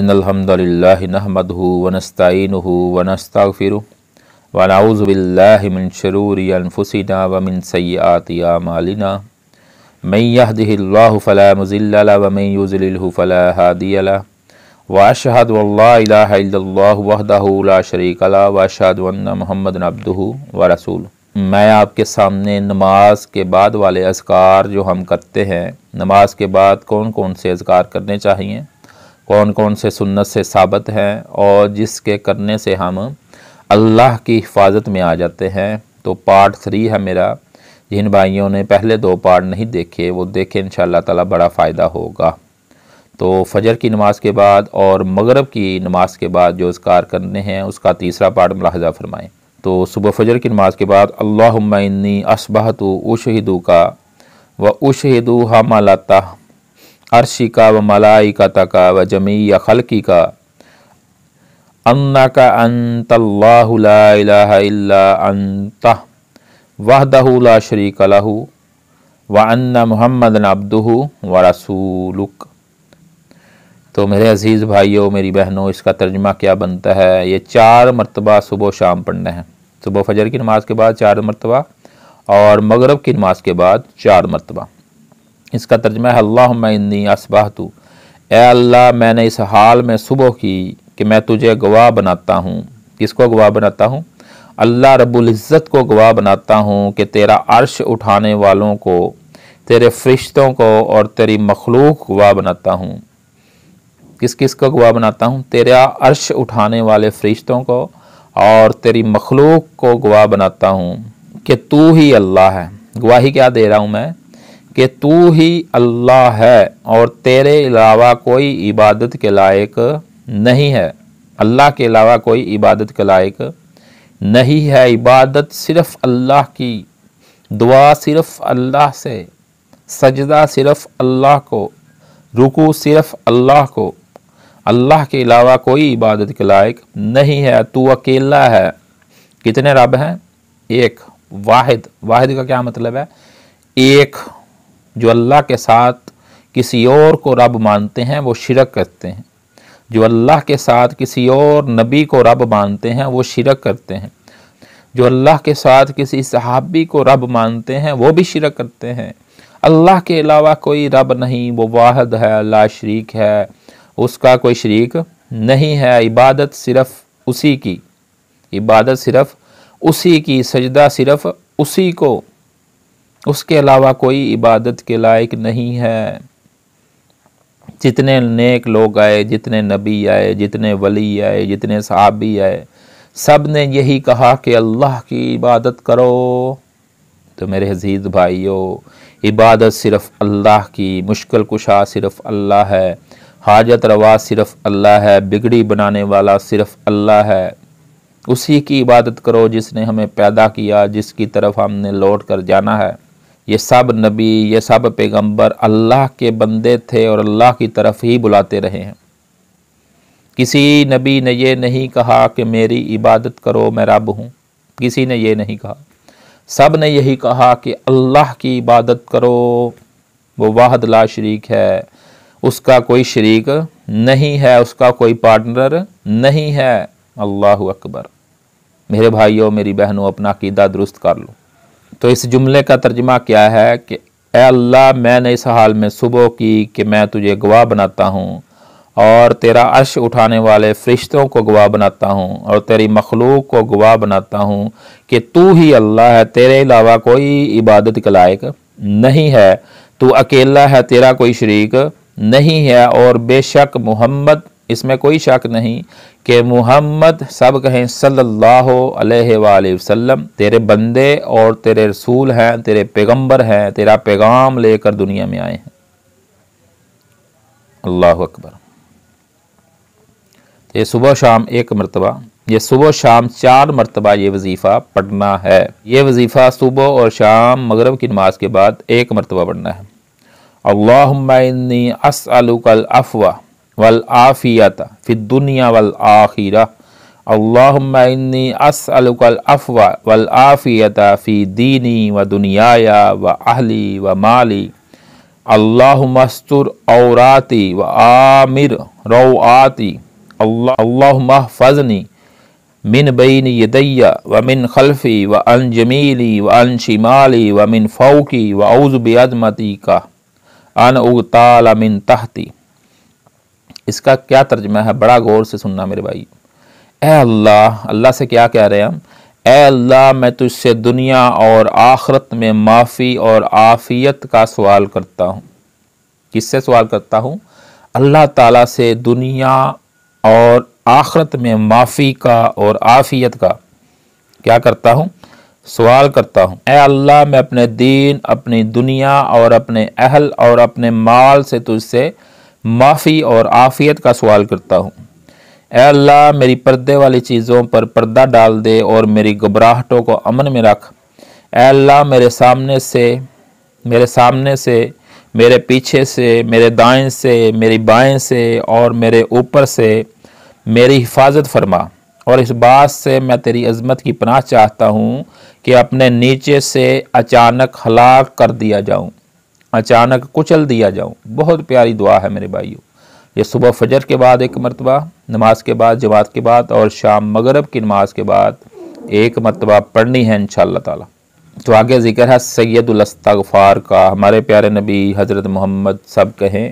من يهده الله فلا مضل له ومن يضلل فلا هادي له وأشهد أن لا إله إلا الله وحده لا شريك له وأشهد Mahmad Abdu व रसूल मैं आपके सामने नमाज के बाद वाले असकार जो हम करते हैं नमाज के बाद कौन कौन से असकार करने चाहिए कौन कौन से सुन्नत से साबित हैं और जिसके करने से हम अल्लाह की हिफाजत में आ जाते हैं तो पार्ट थ्री है मेरा जिन भाइयों ने पहले दो पार्ट नहीं देखे वो देखें इन ताला बड़ा फ़ायदा होगा तो फजर की नमाज के बाद और मगरब की नमाज के बाद जो इसकार करने हैं उसका तीसरा पार्ट मुलाजा फरमाएँ तो सुबह फजर की नमाज के बाद असबाह असबहतु उशहिदू का व उशहिदू हमलता अर्शी का व मलाई का तका व जमी खलकी का अन्ना का अंत वहदहूला शरीक लहू व अन्ना मोहम्मद अब्दू व रसूलुक तो मेरे अज़ीज़ भाइयों मेरी बहनों इसका तर्जमा क्या बनता है ये चार मरतबा सुबह शाम पढ़ने हैं सुबह फजर की नमाज़ के बाद चार मरतबा और मगरब की नमाज़ के बाद चार मरतबा इसका तर्जमा है अल्लाह इन्नी असबाह तू अल्लाह मैंने इस हाल में सुबह की कि मैं तुझे गवाह बनाता हूँ किसको गवाह बनाता हूँ अल्लाह रबुल्ज़त को गवाह बनाता हूँ कि तेरा अर्श उठाने वालों को तेरे फरिश्तों को और तेरी मखलूक गवाह बनाता हूँ किस किस को गवाह बनाता हूँ तेरा अर्श उठाने वाले फरिश्तों को और तेरी मखलूक को गवाह बनाता हूँ कि तू ही अल्लाह है गवाही क्या दे रहा हूँ मैं कि तू ही अल्लाह है और तेरे अलावा कोई इबादत के लायक नहीं है अल्लाह के अलावा कोई इबादत के लायक नहीं है इबादत सिर्फ़ अल्लाह की दुआ सिर्फ़ अल्लाह से सजदा सिर्फ़ अल्लाह को रुकू सिर्फ़ अल्लाह को अल्लाह के अलावा कोई इबादत के लायक नहीं है तू अकेला है कितने रब हैं एक वाहिद वाहिद का क्या मतलब है एक जो अल्लाह के साथ किसी और को रब मानते हैं वो शिरक करते हैं जो अल्लाह के साथ किसी और नबी को रब मानते हैं वो शिरक करते हैं जो अल्लाह के साथ किसी सहाबी को रब मानते हैं वो भी शिरक करते हैं अल्लाह के अलावा कोई रब नहीं वो वाहद है अल्लाह शरीक है उसका कोई शरीक नहीं है इबादत सिर्फ़ उसी की इबादत सिर्फ़ उसी की सजदा सिर्फ़ उसी को उसके अलावा कोई इबादत के लायक नहीं है जितने नेक लोग आए जितने नबी आए जितने वली आए जितने सहाबी आए सब ने यही कहा कि अल्लाह की इबादत करो तो मेरे हजीज़ भाइयों इबादत सिर्फ़ अल्लाह की मुश्किल कुशा सिर्फ़ अल्लाह है हाजत रवा सिर्फ़ अल्लाह है बिगड़ी बनाने वाला सिर्फ़ अल्लाह है उसी की इबादत करो जिसने हमें पैदा किया जिसकी तरफ हमने लौट कर जाना है ये सब नबी ये सब पैगंबर अल्लाह के बंदे थे और अल्लाह की तरफ ही बुलाते रहे हैं किसी नबी ने ये नहीं कहा कि मेरी इबादत करो मैं रब हूँ किसी ने ये नहीं कहा सब ने यही कहा कि अल्लाह की इबादत करो वो वाहद ला शरीक है उसका कोई शरीक नहीं है उसका कोई पार्टनर नहीं है अल्लाह अकबर मेरे भाइयों मेरी बहनों अपना कीदा दुरुस्त कर लो तो इस जुमले का तर्जमा क्या है कि अल्लाह मैंने इस हाल में सुबह की कि मैं तुझे गवाह बनाता हूँ और तेरा अर्श उठाने वाले फरिश्तों को गवाह बनाता हूँ और तेरी मखलूक को गवाह बनाता हूँ कि तू ही अल्लाह है तेरे अलावा कोई इबादत के लायक नहीं है तू अकेला है तेरा कोई शरीक नहीं है और बेशक मोहम्मद इसमें कोई शक नहीं कि मोहम्मद सब कहें सल्लल्लाहु अलैहि वसल्लम तेरे बंदे और तेरे रसूल हैं तेरे पैगंबर हैं तेरा पैगाम लेकर दुनिया में आए हैं अल्लाह अकबर तो ये सुबह शाम एक मरतबा ये सुबह शाम चार मरतबा ये वजीफ़ा पढ़ना है ये वजीफ़ा सुबह और शाम मगरब की नमाज के बाद एक मरतबा पढ़ना है अल्लाह असअलकल अफ़वा वल आफ़ियता फ़िदुनिया वल आखिरा अल्लाहनी असअलकल अफ़वा वल आफ़ियता फ़ी दीनी व दुनियाया व अहली व माली अल्लाहमस्तुर औराती व आमिर रवाती अल्लाहफ़नी मिन बैन यदैया व मिन खल्फ़ी व अन जमीली व अन शिमाली व मिन फ़ौकी व अउज़ बेअज़मती का अन उगताल तहती इसका क्या तर्जमा है बड़ा गौर से सुनना मेरे भाई ए अल्लाह अल्लाह से क्या कह रहे हैं हम ए अल्लाह मैं तुझसे दुनिया और आखरत में माफ़ी और आफ़ियत का सवाल करता हूँ किससे सवाल करता हूँ अल्लाह ताला से दुनिया और आखरत में माफ़ी का और आफ़ियत का क्या करता हूँ सवाल करता हूँ ए अल्लाह मैं अपने दीन अपनी दुनिया और अपने अहल और अपने माल से तुझसे माफ़ी और आफ़ियत का सवाल करता हूँ अल्लाह मेरी पर्दे वाली चीज़ों पर पर्दा डाल दे और मेरी घबराहटों को अमन में रख अल्लाह मेरे सामने से मेरे सामने से मेरे पीछे से मेरे दाएं से मेरी बाएं से और मेरे ऊपर से मेरी हिफाजत फरमा और इस बात से मैं तेरी अजमत की पनाह चाहता हूँ कि अपने नीचे से अचानक हलाक कर दिया जाऊँ अचानक कुचल दिया जाऊँ बहुत प्यारी दुआ है मेरे भाइयों ये सुबह फजर के बाद एक मरतबा नमाज के बाद जमात के बाद और शाम मगरब की नमाज के बाद एक मरतबा पढ़नी है इन ताला तो आगे ज़िक्र है सैदुलस्तफ़ार का हमारे प्यारे नबी हज़रत मोहम्मद सब कहें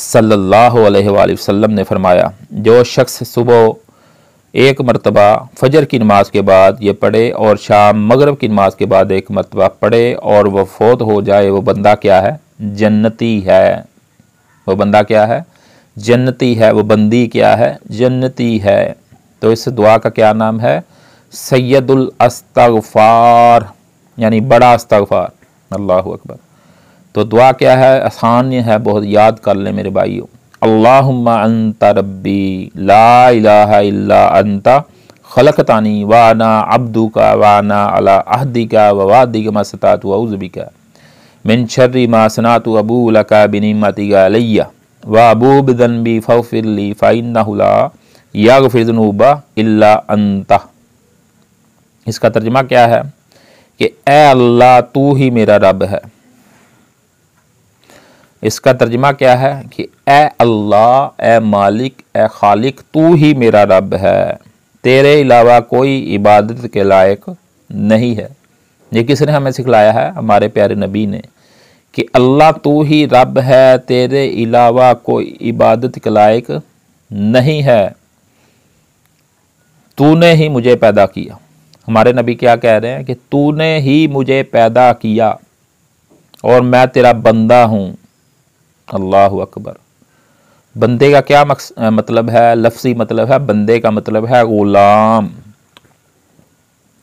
सल्लल्लाहु अलैहि वसल्लम ने फरमाया जो शख्स सुबह एक मरतबा फजर की नमाज के बाद ये पढ़े और शाम मगरब की नमाज के बाद एक मरतबा पढ़े और वह फौत हो जाए वह बंदा क्या है जन्नती है वह बंदा क्या है जन्नती है वह बंदी क्या है जन्नती है तो इस दुआ का क्या नाम है सैदुल अस्तगफार यानी बड़ा अस्तगफार अल्लाह अकबर तो दुआ क्या है आसान है बहुत याद कर लें मेरे भाइयों अल्लाहुम्मा अंता रब्बी ला इलाहा इल्ला अंता खलकतानी वाना अब्दू का वाना अला अहदी का ववादी का मसतात वज़बी मिन शर्री मासनात अबू लका बिनीमती गलैया व अबू बदनबी फ़िरली फ़ाइनला याग फिरजनूबा इल्ला अंता इसका तर्जमा क्या है कि ए अल्लाह तू ही मेरा रब है इसका तर्जमा क्या है कि ए अल्लाह ए मालिक ए खालिक तू ही मेरा रब है तेरे अलावा कोई इबादत के लायक नहीं है ये किसने हमें सिखलाया है हमारे प्यारे नबी ने कि अल्लाह तू ही रब है तेरे अलावा कोई इबादत के लायक नहीं है तूने ही मुझे पैदा किया हमारे नबी क्या कह रहे हैं कि तूने ही मुझे पैदा किया और मैं तेरा बंदा हूँ अल्लाह अकबर बंदे का क्या मकस, मतलब है लफ्जी मतलब है बंदे का मतलब है ग़ुलाम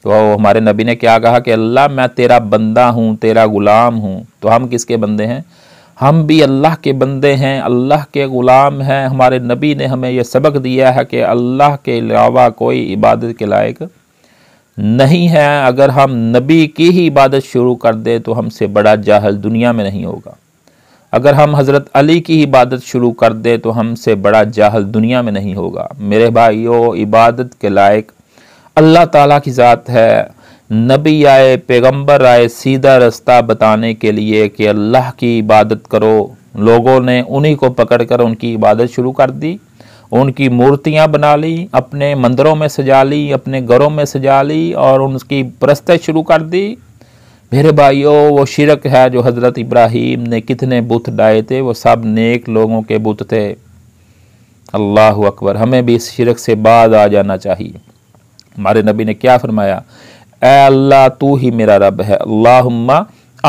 तो हमारे नबी ने क्या कहा कि अल्लाह मैं तेरा बंदा हूँ तेरा ग़ुलाम हूँ तो हम किसके बंदे हैं हम भी अल्लाह के बंदे हैं अल्लाह के ग़ुलाम हैं हमारे नबी ने हमें यह सबक दिया है कि अल्लाह के अलावा कोई इबादत के लायक नहीं है अगर हम नबी की ही इबादत शुरू कर दें तो हमसे बड़ा जाहल दुनिया में नहीं होगा अगर हम हज़रत अली की इबादत शुरू कर दें तो हमसे बड़ा जाहल दुनिया में नहीं होगा मेरे भाइयों इबादत के लायक अल्लाह ताला की ज़ात है नबी आए पैगंबर आए सीधा रास्ता बताने के लिए कि अल्लाह की इबादत करो लोगों ने उन्हीं को पकड़कर उनकी इबादत शुरू कर दी उनकी मूर्तियाँ बना ली अपने मंदिरों में सजा ली अपने घरों में सजा ली और उनकी प्रस्तें शुरू कर दी मेरे भाइयों वो शिरक है जो हज़रत इब्राहिम ने कितने बुत डाए थे वो सब नेक लोगों के बुत थे अल्लाह अकबर हमें भी इस शिरक से बाद आ जाना चाहिए हमारे नबी ने क्या फरमाया अल्लाह तू ही मेरा रब है अल्लाह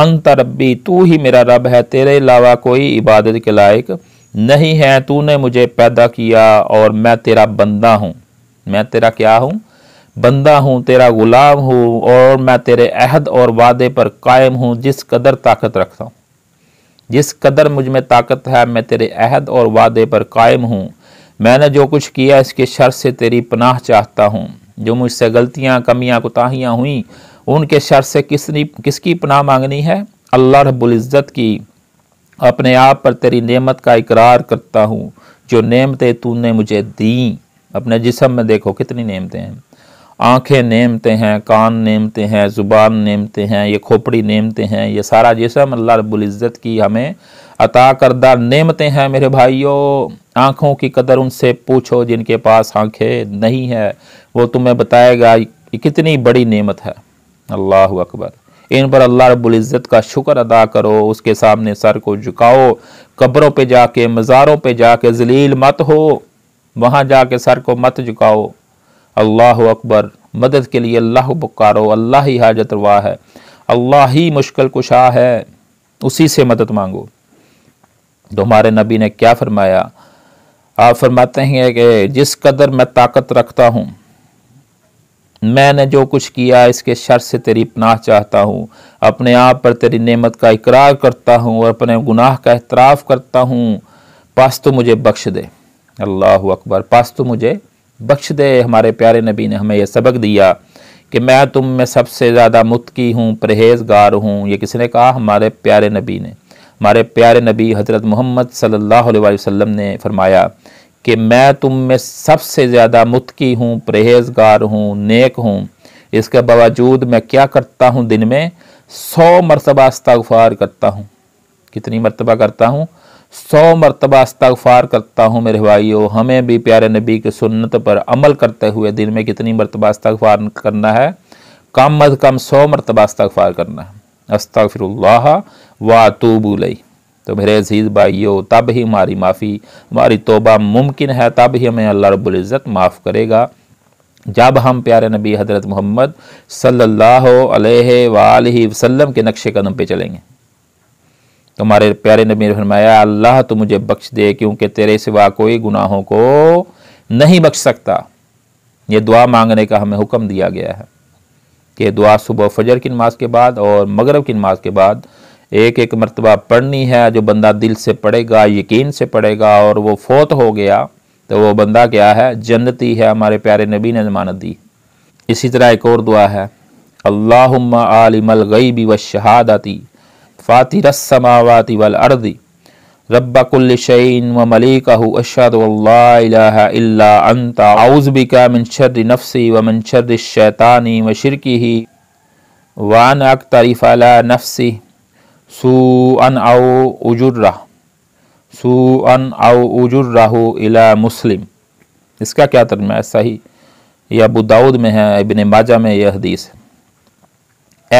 अंत रबी तू ही मेरा रब है तेरे अलावा कोई इबादत के लायक नहीं है तूने मुझे पैदा किया और मैं तेरा बंदा हूँ मैं तेरा क्या हूँ बंदा हूँ तेरा गुलाम हूँ और मैं तेरे अहद और वादे पर कायम हूँ जिस कदर ताकत रखता हूँ जिस कदर मुझ में ताकत है मैं तेरे अहद और वादे पर कायम हूँ मैंने जो कुछ किया इसके शर से तेरी पनाह चाहता हूँ जो मुझसे गलतियाँ कमियाँ कोताहियाँ हुई उनके शर से किसनी किसकी पनाह मांगनी है अल्लाह रबुल्जत की अपने आप पर तेरी नेमत का इकरार करता हूँ जो नेमतें तूने मुझे दी अपने जिसम में देखो कितनी नेमतें हैं आंखें नेमते हैं कान नेमते हैं ज़ुबान नेमते हैं ये खोपड़ी नेमते हैं ये सारा जिसम अल्लाह रबुल्ज़त की हमें अता करदा नेमते हैं मेरे भाइयों आँखों की कदर उनसे पूछो जिनके पास आँखें नहीं है वो तुम्हें बताएगा ये कितनी बड़ी नेमत है अल्लाह अकबर इन पर अल्लाह रब्ज़त का शुक्र अदा करो उसके सामने सर को झुकाओ कब्रों पे जाके मज़ारों पे जाके जलील मत हो वहाँ जाके सर को मत झुकाओ अल्लाह अकबर मदद के लिए अल्लाह पुकारो अल्लाह ही हाजत रवा है अल्लाह ही मुश्किल कुशा है उसी से मदद मांगो तो हमारे नबी ने क्या फरमाया आप फरमाते हैं कि जिस कदर मैं ताकत रखता हूँ मैंने जो कुछ किया इसके शर से तेरी पनाह चाहता हूँ अपने आप पर तेरी नेमत का इकरार करता हूँ और अपने गुनाह का एतराफ़ करता हूँ पास तो मुझे बख्श दे अल्लाह अकबर पास तो मुझे बख्श दे हमारे प्यारे नबी ने हमें यह सबक दिया कि मैं तुम में सबसे ज़्यादा मुतकी हूँ परहेजगार हूँ ये किसने कहा हमारे प्यारे नबी ने हमारे प्यारे नबी हज़रत मोहम्मद सल्लल्लाहु अलैहि वसल्लम ने फरमाया कि मैं तुम में सबसे ज़्यादा मुतकी हूँ परहेजगार हूँ नेक हूँ इसके बावजूद मैं क्या करता हूँ दिन में सौ मरतबा इस्तफ़ार करता हूँ कितनी मरतबा करता हूँ सौ मरतबा अस्तगफ़ार करता हूँ मेरे भाइयों हमें भी प्यारे नबी की सुन्नत पर अमल करते हुए दिन में कितनी मरतबा अस्तगफ़ार करना है कम अज़ कम सौ मरतबा अस्तगफ़ार करना है अस्तफ़िर वातूबुलई तो मेरे अजीज़ भाइयों तब ही हमारी माफ़ी हमारी तोबा मुमकिन है तब ही हमें अल्लाह रबुल्ज़त माफ़ करेगा जब हम प्यारे नबी हज़रत मोहम्मद सल्लल्लाहु अलैहि वसल्लम के नक्शे कदम पे चलेंगे तुम्हारे प्यारे नबी ने फरमाया अल्लाह तो मुझे बख्श दे क्योंकि तेरे सिवा कोई गुनाहों को नहीं बख्श सकता ये दुआ मांगने का हमें हुक्म दिया गया है कि दुआ सुबह फजर की नमाज के बाद और मगरब की नमाज के बाद एक एक मरतबा पढ़नी है जो बंदा दिल से पढ़ेगा यकीन से पढ़ेगा और वो फोत हो गया तो वो बंदा क्या है जन्नती है हमारे प्यारे नबी ने जमानत दी इसी तरह एक और दुआ है अल्लाम आलिमल गईबी व शहादती फ़ातिर समावati वल अर्दी रब्बकुल्ल शैन व मलिकहु अशद अंता आउज़बिका मिन शर्र नफसी व मिन शर्र शैतानी व शिरकी वान अक्तरिफला नफसी सू अन आओ उजुर्रा सू अन आओ उजुर्राहु इला मुस्लिम इसका क्या तर्जमा है सही यह अबू दाऊद में है इबन माजा में यह हदीस है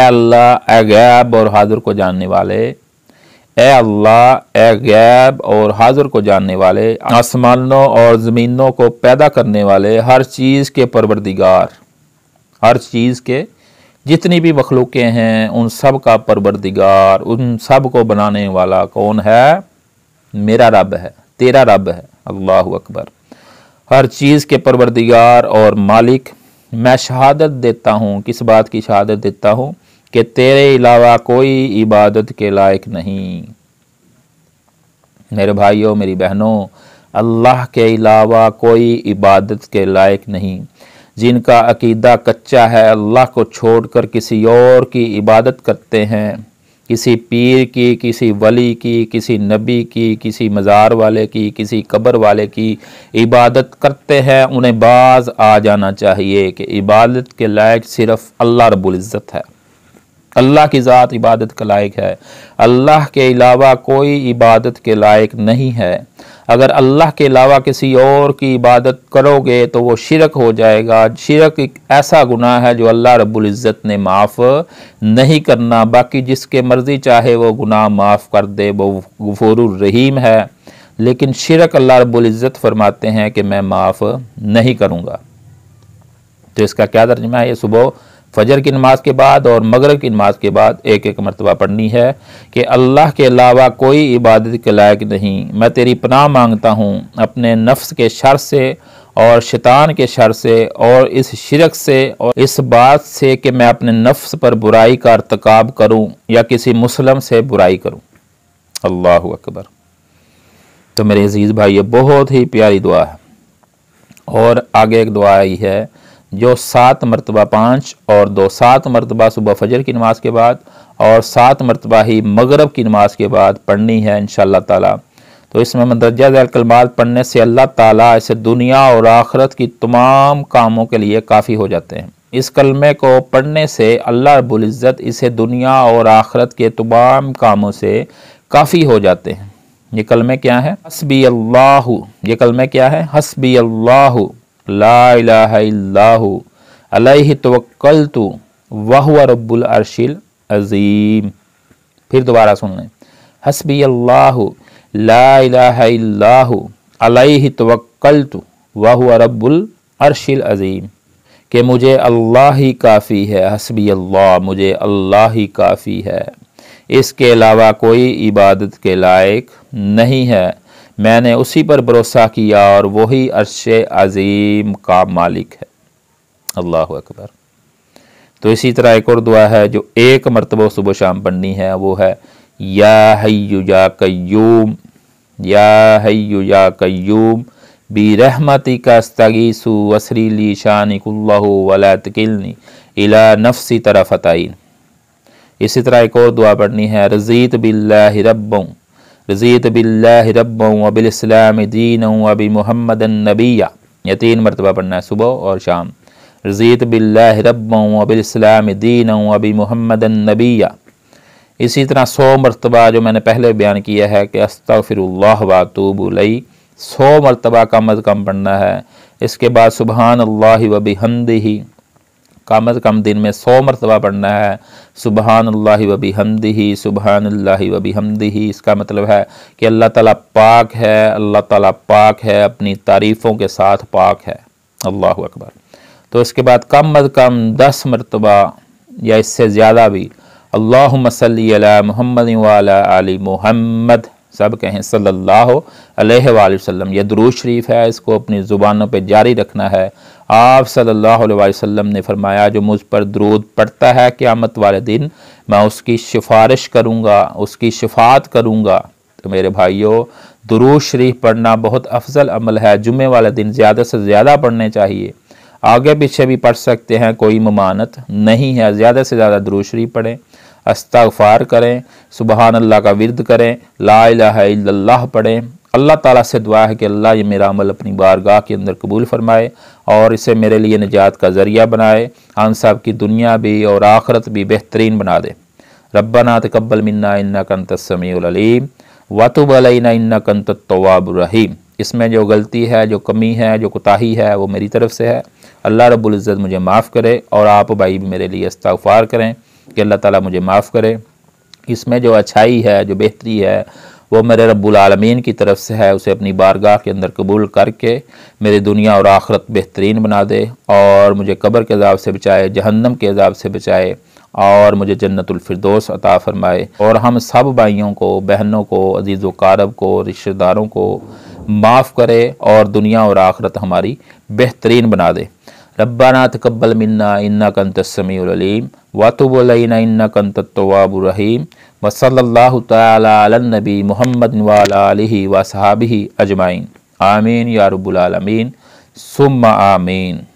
अल्लाह ए गैब और हाजिर को जानने वाले ए अल्लाह ए गैब और हाजिर को जानने वाले आसमानों और ज़मीनों को पैदा करने वाले हर चीज़ के परवरदिगार हर चीज़ के जितनी भी मखलूक़ें हैं उन सब का परवरदिगार उन सब को बनाने वाला कौन है मेरा रब है तेरा रब है अल्लाह अकबर हर चीज़ के परवरदिगार और मालिक मैं शहादत देता हूँ किस बात की शहादत देता हूँ कि तेरे अलावा कोई इबादत के लायक नहीं मेरे भाइयों मेरी बहनों अल्लाह के अलावा कोई इबादत के लायक नहीं जिनका अकीदा कच्चा है अल्लाह को छोड़कर किसी और की इबादत करते हैं किसी पीर की किसी वली की किसी नबी की किसी मज़ार वाले की किसी कब्र वाले की इबादत करते हैं उन्हें बाज आ जाना चाहिए कि इबादत के लायक सिर्फ़ अल्लाह रबुल्ज़त है अल्लाह की ज़ात इबादत के लायक है अल्लाह के अलावा कोई इबादत के लायक नहीं है अगर अल्लाह के अलावा किसी और की इबादत करोगे तो वो शिरक हो जाएगा शिरक एक ऐसा गुनाह है जो अल्लाह रब्बुल इज़्ज़त ने माफ़ नहीं करना बाकी जिसके मर्ज़ी चाहे वो गुनाह माफ़ कर दे वो गफोर रहीम है लेकिन शिरक अल्लाह रब्बुल इज़्ज़त फरमाते हैं कि मैं माफ़ नहीं करूँगा तो इसका क्या तर्जमा है ये सुबह फजर की नमाज के बाद और मगरब की नमाज के बाद एक एक मरतबा पढ़नी है कि अल्लाह के अलावा कोई इबादत के लायक नहीं मैं तेरी पनाह मांगता हूँ अपने नफ्स के शर से और शैतान के शर से और इस शिरक से और इस बात से कि मैं अपने नफ्स पर बुराई का अर्तकाब करूँ या किसी मुस्लिम से बुराई करूँ अल्लाह अकबर तो मेरे अजीज़ भाई ये बहुत ही प्यारी दुआ है और आगे एक दुआ आई है जो सात मरतबा पाँच और दो सात मरतबा सुबह फजर की नमाज के बाद और सात मरतबा ही मगरब की नमाज के बाद पढ़नी है इन ताला तो इसमें मदरजा जलकलमात पढ़ने से अल्लाह ताला इसे दुनिया और आखरत की तमाम कामों के लिए काफ़ी हो जाते हैं इस कलमे को पढ़ने से अल्लाह रबुल्ज़त इसे दुनिया और आखरत के तमाम कामों से काफ़ी हो जाते हैं ये कलमे क्या है हसबी अल्लाह ये कलमे क्या है हसबी अल्लाह लाकल तो वाह रब्बुल अरशिल अजीम फिर दोबारा सुन लें हसबी अल्लाह अलह तवक्ल तो वाह रब्बुल अरशिल अजीम कि मुझे अल्लाह ही काफ़ी है हसबी अल्लाह मुझे अल्लाह ही काफ़ी है इसके अलावा कोई इबादत के लायक नहीं है मैंने उसी पर भरोसा किया और वही अरश अज़ीम का मालिक है अल्लाह अकबर तो इसी तरह एक और दुआ है जो एक मरतबा सुबह शाम पढ़नी है वो है या हय्यु या कयूम या हय्यु या कयूम बी रहमती का स्तगीसु वसरीली शानिकल्लू वला तकिलनी इला नफसी तरफ तयन इसी तरह एक और दुआ पढ़नी है रजीत बिल्ला रब्बों रज़ीत बिल्लाब वबिलस्लाम दीन वबी महमद नबिया यह तीन मरतबा पढ़ना है सुबह और शाम रज़ीत बिल्लाब वबिलस्लाम दीन वबी महमद नबिया इसी तरह सौ मरतबा जो मैंने पहले बयान किया है कि अस्तफ़िर वातूबलई सौ मरतबा कम अज़ कम पढ़ना है इसके बाद सुबहान अल्लाह वबी हमदी कम अज़ कम दिन में सौ मरतबा पढ़ना है सुबहान अल्लाह वबी हमदही सुबहान अल्लाह वबी हमदही इसका मतलब है कि अल्लाह ताला पाक है अल्लाह ताला पाक है अपनी तारीफ़ों के साथ पाक है अल्लाह अकबर तो इसके बाद कम अज़ कम दस मरतबा या इससे ज़्यादा भी अल्लाह मसल महमद वाला आली मोहम्मद सब कहें सल्लल्लाहु अलैहि वसल्लम यह दरूज शरीफ है इसको अपनी ज़ुबानों पर जारी रखना है आप सल्लल्लाहु अलैहि वसल्लम ने फरमाया जो मुझ पर दरूद पड़ता है क़्यामत वाले दिन मैं उसकी सिफारिश करूँगा उसकी शिफात करूँगा तो मेरे भाइयों दरूद शरीफ पढ़ना बहुत अफजल अमल है जुमे वाले दिन ज़्यादा से ज़्यादा पढ़ने चाहिए आगे पीछे भी पढ़ सकते हैं कोई ममानत नहीं है ज़्यादा से ज़्यादा दरूद शरीफ पढ़ें अस्तगफ़ार करें सुबहान का विरद करें ला इलाहा इल्लल्लाह पढ़ें अल्लाह ताला से दुआ है कि अल्लाह ये मेरा अमल अपनी बारगाह के अंदर कबूल फरमाए और इसे मेरे लिए निजात का ज़रिया बनाए आन साहब की दुनिया भी और आखरत भी बेहतरीन बना दे ना तकबल मन्ना इन्ना कन तसमीम वातुब अलैना इन्ना कन रहीम इसमें जो गलती है जो कमी है जो कोताही है वो मेरी तरफ से है अल्लाह रबुल्ज़त मुझे माफ़ करे और आप भाई मेरे लिए इस्तफ़ार करें कि अल्लाह ताला मुझे माफ़ करे इसमें जो अच्छाई है जो बेहतरी है वो मेरे रब्बुलमीन की तरफ से है उसे अपनी बारगाह के अंदर कबूल करके मेरी दुनिया और आखरत बेहतरीन बना दे और मुझे कब्र के अजाब से बचाए जहन्नम के अजाब से बचाए और मुझे जन्नतफरदोस अता फ़रमाए और हम सब भाइयों को बहनों को अजीज़ कारब को रिश्तेदारों को माफ़ करे और दुनिया और आखरत हमारी बेहतरीन बना दे रब्बाना तकबल मन्ना इन्ना कंत समीम वातुबलना इन्ना कंत रहीम वसल्ला तबी मोहम्मद वाली व अजमाइन आमीन या रबालमीन सुम आमीन